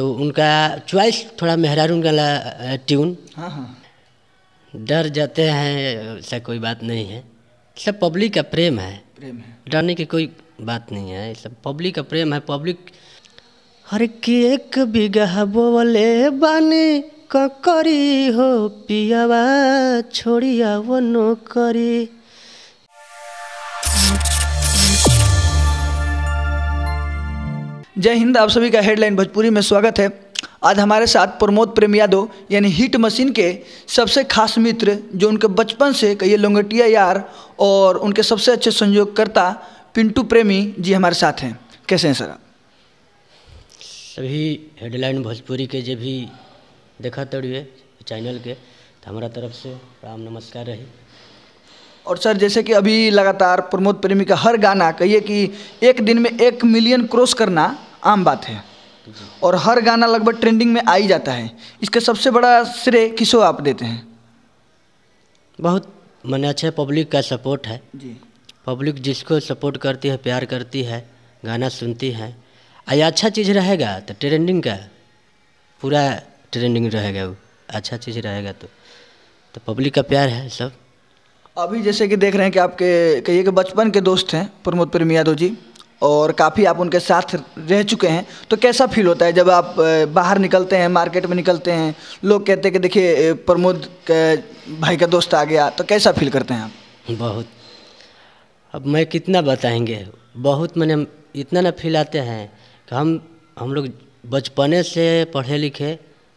तो उनका चॉइस थोड़ा मेहरारून वाला ट्यून हाँ, हाँ। डर जाते हैं ऐसा कोई बात नहीं है सब पब्लिक का प्रेम है प्रेम है डरने की कोई बात नहीं है सब पब्लिक का प्रेम है पब्लिक हर के एक बिगह बोले बानी ककरी हो पियावा छोड़िया वो नौकरी जय हिंद आप सभी का हेडलाइन भोजपुरी में स्वागत है आज हमारे साथ प्रमोद प्रेम यादव यानी हिट मशीन के सबसे खास मित्र जो उनके बचपन से कहिए लोंगटिया यार और उनके सबसे अच्छे संयोगकर्ता पिंटू प्रेमी जी हमारे साथ हैं कैसे हैं सर सभी हेडलाइन भोजपुरी के जो भी देखा तड़िए चैनल के तो हमारा तरफ से राम नमस्कार रही और सर जैसे कि अभी लगातार प्रमोद प्रेमी का हर गाना कहिए कि एक दिन में एक मिलियन क्रॉस करना आम बात है और हर गाना लगभग ट्रेंडिंग में आ ही जाता है इसका सबसे बड़ा श्रेय किसो आप देते हैं बहुत मैंने अच्छे पब्लिक का सपोर्ट है जी पब्लिक जिसको सपोर्ट करती है प्यार करती है गाना सुनती है आई अच्छा चीज़ रहेगा तो ट्रेंडिंग का पूरा ट्रेंडिंग रहेगा वो अच्छा चीज़ रहेगा तो तो पब्लिक का प्यार है सब अभी जैसे कि देख रहे हैं कि आपके कहिए कि बचपन के दोस्त हैं प्रमोद यादव जी और काफ़ी आप उनके साथ रह चुके हैं तो कैसा फील होता है जब आप बाहर निकलते हैं मार्केट में निकलते हैं लोग कहते हैं कि देखिए प्रमोद भाई का दोस्त आ गया तो कैसा फील करते हैं आप बहुत अब मैं कितना बताएंगे बहुत मैंने इतना ना फील आते हैं कि हम हम लोग बचपने से पढ़े लिखे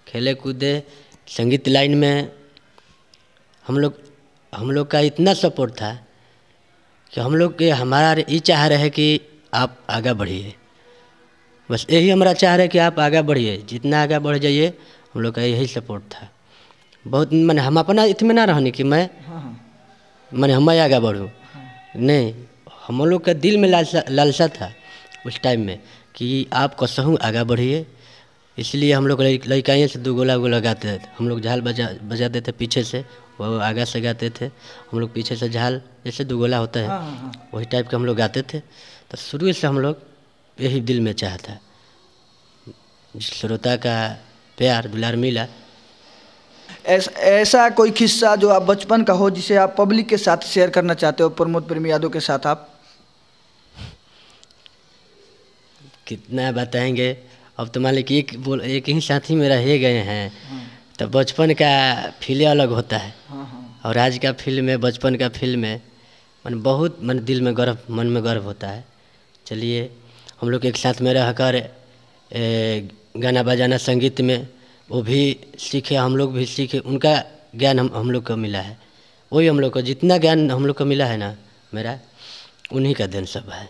खेले कूदे संगीत लाइन में हम लोग हम लोग का इतना सपोर्ट था कि हम लोग के हमारा ये चाह रहे कि आप आगे बढ़िए बस यही हमारा चाह रहे कि आप आगे बढ़िए जितना आगे बढ़ जाइए हम लोग का यही सपोर्ट था बहुत मैंने हम अपना इतमें ना रहने कि मैं हाँ, हाँ। मैंने हम आगे बढ़ूँ नहीं हम लोग का दिल में लालसा लालसा था उस टाइम में कि आप कसहूँ आगे बढ़िए इसलिए हम लोग लड़काइयों से दो गोला गोला गाते थे हम लोग झाल बजा बजाते थे पीछे से वो आगे से गाते थे हम लोग पीछे से झाल जैसे दुगोला होता है हाँ, हाँ, हाँ। वही टाइप के हम लोग गाते थे तो शुरू से हम लोग यही दिल में चाह था श्रोता का प्यार दुलार मिला ऐस, ऐसा कोई किस्सा जो आप बचपन का हो जिसे आप पब्लिक के साथ शेयर करना चाहते हो प्रमोद प्रेमी यादव के साथ आप कितना बताएंगे अब तो मान लीजिए एक बोल एक ही साथी में रह गए हैं तो बचपन का फील अलग होता है हाँ, हाँ। और आज का फील्ड में बचपन का फील्ड में मन बहुत मन दिल में गर्व मन में गर्व होता है चलिए हम लोग एक साथ में रह कर ए, गाना बजाना संगीत में वो भी सीखे हम लोग भी सीखे उनका ज्ञान हम हम लोग को मिला है वही हम लोग को जितना ज्ञान हम लोग को मिला है ना मेरा उन्हीं का देन सब है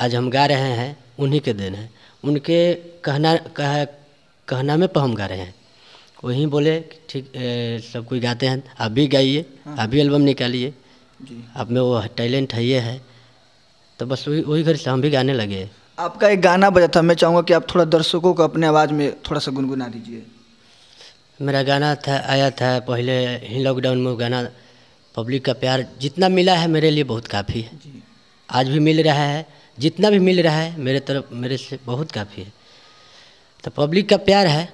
आज हम गा रहे हैं उन्हीं के देन है उनके कहना कह, कहना में पर हम गा रहे हैं वहीं बोले ठीक सब कोई गाते हैं आप भी गाइए हाँ। अभी एल्बम निकालिए आप में वो टैलेंट है ये है तो बस वही वही घर से हम भी गाने लगे आपका एक गाना बजा था मैं चाहूँगा कि आप थोड़ा दर्शकों को अपने आवाज़ में थोड़ा सा गुनगुना दीजिए मेरा गाना था आया था पहले ही लॉकडाउन में गाना पब्लिक का प्यार जितना मिला है मेरे लिए बहुत काफ़ी है आज भी मिल रहा है जितना भी मिल रहा है मेरे तरफ मेरे से बहुत काफ़ी है तो पब्लिक का प्यार है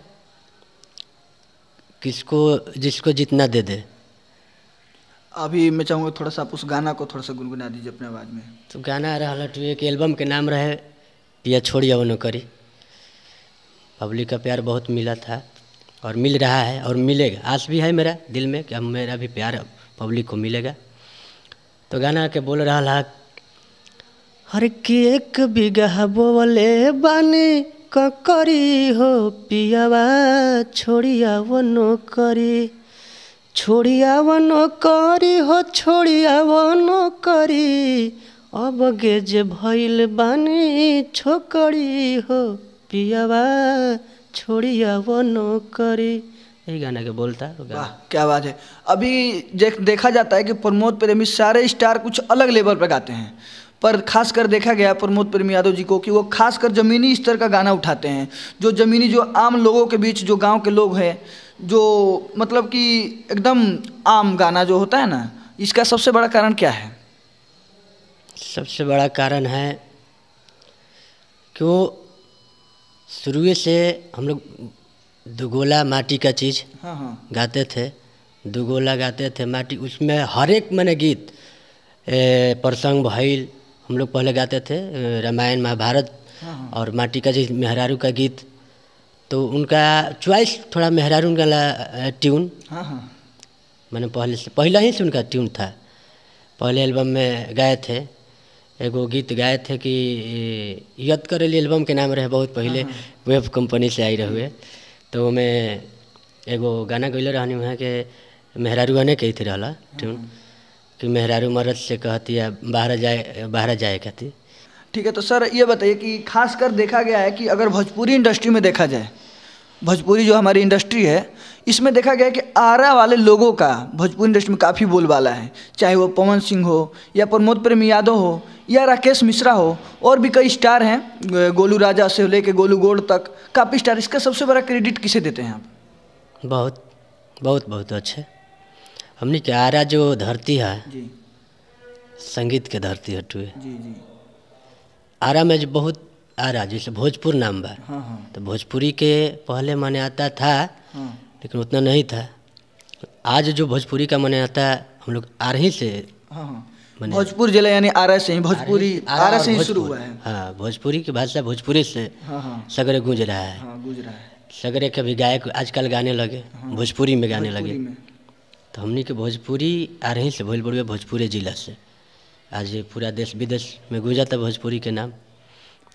किसको जिसको जितना दे दे अभी मैं चाहूँगा थोड़ा सा आप उस गाना को थोड़ा सा गुनगुना दीजिए अपने आवाज़ में तो गाना रहा टू एक एल्बम के नाम रहे पिया छोड़िया वो नौकरी पब्लिक का प्यार बहुत मिला था और मिल रहा है और मिलेगा आस भी है मेरा दिल में कि अब मेरा भी प्यार पब्लिक को मिलेगा तो गाना के बोल रहा हर के एक बिगह बोले बानी करी हो पियावा छोड़िया वो करी छोड़िया वो करी हो छोड़िया वो नौकरी अब गेज भइल बानी छोकरी हो पियावा छोड़िया वो नौकरी यही गाना के बोलता है वाह क्या आवाज़ है अभी देखा जाता है कि प्रमोद प्रेमी सारे स्टार कुछ अलग लेवल पर गाते हैं पर खासकर देखा गया प्रमोद प्रेम यादव जी को कि वो खासकर ज़मीनी स्तर का गाना उठाते हैं जो ज़मीनी जो आम लोगों के बीच जो गांव के लोग हैं जो मतलब कि एकदम आम गाना जो होता है ना इसका सबसे बड़ा कारण क्या है सबसे बड़ा कारण है कि वो शुरू से हम लोग दुगोला माटी का चीज़ हाँ हाँ गाते थे दुगोला गाते थे माटी उसमें हर एक मैंने गीत प्रसंग भैल हम लोग पहले गाते थे रामायण महाभारत हाँ, हाँ। और माटी का जी मेहरारू का गीत तो उनका चॉइस थोड़ा मेहरारू का ट्यून हाँ, मैंने पहले से पहला ही से उनका ट्यून था पहले एल्बम में गाए थे एगो गीत गाए थे कि यद करेली एल्बम के नाम रहे बहुत पहले वेब कंपनी से आई रहे तो मैं एगो गाना गैले रहनी वहाँ के मेहरारू गाने के ही थी रहला ट्यून हाँ। कि मेहरारू मरद से कहती है बाहर जाए बाहर जाए कहती ठीक है तो सर ये बताइए कि खासकर देखा गया है कि अगर भोजपुरी इंडस्ट्री में देखा जाए भोजपुरी जो हमारी इंडस्ट्री है इसमें देखा गया है कि आरा वाले लोगों का भोजपुरी इंडस्ट्री में काफ़ी बोलबाला है चाहे वो पवन सिंह हो या प्रमोद प्रेमी यादव हो या राकेश मिश्रा हो और भी कई स्टार हैं गोलू राजा से लेके गोलू गोड़ तक काफ़ी स्टार इसका सबसे बड़ा क्रेडिट किसे देते हैं आप बहुत बहुत बहुत अच्छे हमने आरा जो धरती है संगीत के धरती है टू आरा में जो बहुत आरा जैसे भोजपुर नाम बा हाँ हाँ। तो भोजपुरी के पहले माने आता था हाँ। लेकिन उतना नहीं था आज जो भोजपुरी का माने आता हम लोग आरही से हाँ, हाँ। भोजपुर जिला यानी आरा से ही भोजपुरी आरा, आरा से ही शुरू हुआ है हाँ भोजपुरी की भाषा भोजपुरी से हाँ हाँ। सगरे गूंज रहा है हाँ, गूंज रहा है सगरे के भी गायक आजकल गाने लगे हाँ। भोजपुरी में गाने लगे तो हमने के भोजपुरी आ रही से भोल पड़िए भोजपुरे जिला से आज पूरा देश विदेश में गुजरता भोजपुरी के नाम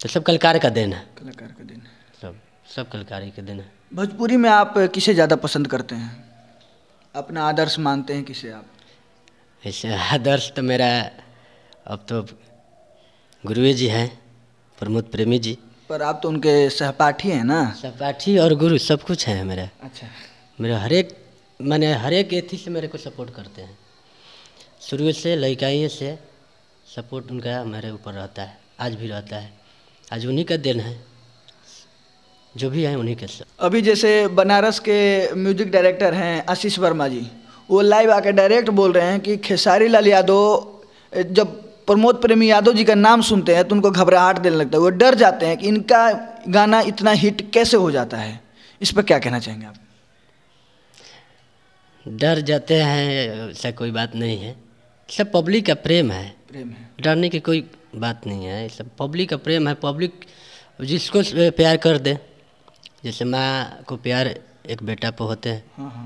तो सब कलकार का दिन है कलाकार का दिन है सब सब कलाकार का दिन है भोजपुरी में आप किसे ज़्यादा पसंद करते हैं अपना आदर्श मानते हैं किसे आप ऐसे आदर्श तो मेरा अब तो गुरु जी हैं प्रमोद प्रेमी जी पर आप तो उनके सहपाठी हैं ना सहपाठी और गुरु सब कुछ हैं मेरा अच्छा मेरा हर एक मैंने हर एक से मेरे को सपोर्ट करते हैं शुरू से लड़काइए से सपोर्ट उनका मेरे ऊपर रहता है आज भी रहता है आज उन्हीं का दिन है जो भी है उन्हीं के साथ अभी जैसे बनारस के म्यूजिक डायरेक्टर हैं आशीष वर्मा जी वो लाइव आके डायरेक्ट बोल रहे हैं कि खेसारी लाल यादव जब प्रमोद प्रेमी यादव जी का नाम सुनते हैं तो उनको घबराहट देने लगता है वो डर जाते हैं कि इनका गाना इतना हिट कैसे हो जाता है इस पर क्या कहना चाहेंगे आप डर जाते हैं ऐसा कोई बात नहीं है सब पब्लिक का प्रेम है प्रेम है डरने की कोई बात नहीं है सब पब्लिक का प्रेम है पब्लिक जिसको प्यार कर दे जैसे माँ को प्यार एक बेटा पर होते हैं हाँ हाँ।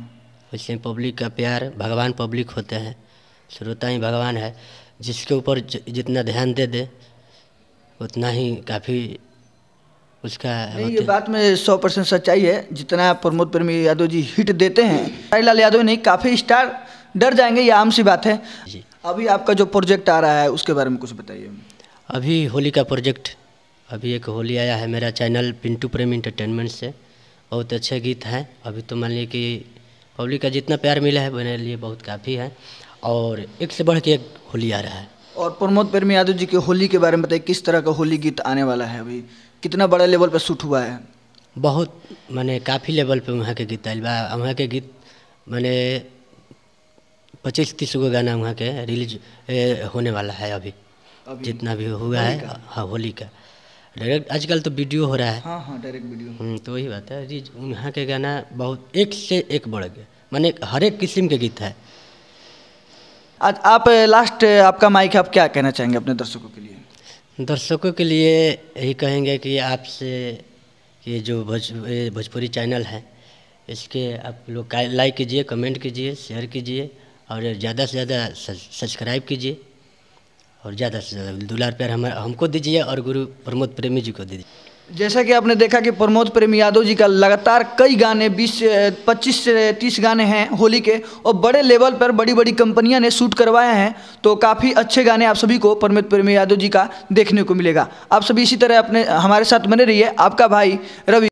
वैसे पब्लिक का प्यार भगवान पब्लिक होते हैं श्रोता ही भगवान है जिसके ऊपर जितना ध्यान दे दे उतना ही काफ़ी उसका नहीं ये बात में सौ परसेंट सच्चाई है जितना प्रमोद प्रेमी यादव जी हिट देते हैं लाल यादव नहीं काफ़ी स्टार डर जाएंगे ये आम सी बात है जी अभी आपका जो प्रोजेक्ट आ रहा है उसके बारे में कुछ बताइए अभी होली का प्रोजेक्ट अभी एक होली आया है मेरा चैनल पिंटू प्रेम इंटरटेनमेंट से बहुत अच्छे गीत हैं अभी तो मान लीजिए कि पब्लिक का जितना प्यार मिला है मेरे लिए बहुत काफ़ी है और एक से बढ़ के एक होली आ रहा है और प्रमोद प्रेमी यादव जी के होली के बारे में बताइए किस तरह का होली गीत आने वाला है अभी कितना बड़ा लेवल पर शूट हुआ है बहुत मैंने काफ़ी लेवल पे वहाँ के गीत आए बा वहाँ के गीत मैंने पच्चीस तीस गो गाना वहाँ के रिलीज होने वाला है अभी, अभी जितना भी हुआ है हाँ होली का डायरेक्ट आजकल तो वीडियो हो रहा है हाँ हाँ डायरेक्ट वीडियो हम्म, तो वही बात है वहाँ के गाना बहुत एक से एक बढ़ गया मैंने हर एक किस्म के गीत है आज आप लास्ट आपका माइक आप क्या कहना चाहेंगे अपने दर्शकों के लिए दर्शकों के लिए यही कहेंगे कि आपसे ये जो भोज भोजपुरी चैनल है इसके आप लोग लाइक कीजिए कमेंट कीजिए शेयर कीजिए और ज़्यादा से ज़्यादा सब्सक्राइब कीजिए और ज़्यादा से ज़्यादा दुलार प्यार हमारा हमको दीजिए और गुरु प्रमोद प्रेमी जी को दीजिए जैसा कि आपने देखा कि प्रमोद प्रेम यादव जी का लगातार कई गाने 20 25 से 30 गाने हैं होली के और बड़े लेवल पर बड़ी बड़ी कंपनियां ने शूट करवाए हैं तो काफ़ी अच्छे गाने आप सभी को प्रमोद प्रेम यादव जी का देखने को मिलेगा आप सभी इसी तरह अपने हमारे साथ बने रहिए आपका भाई रवि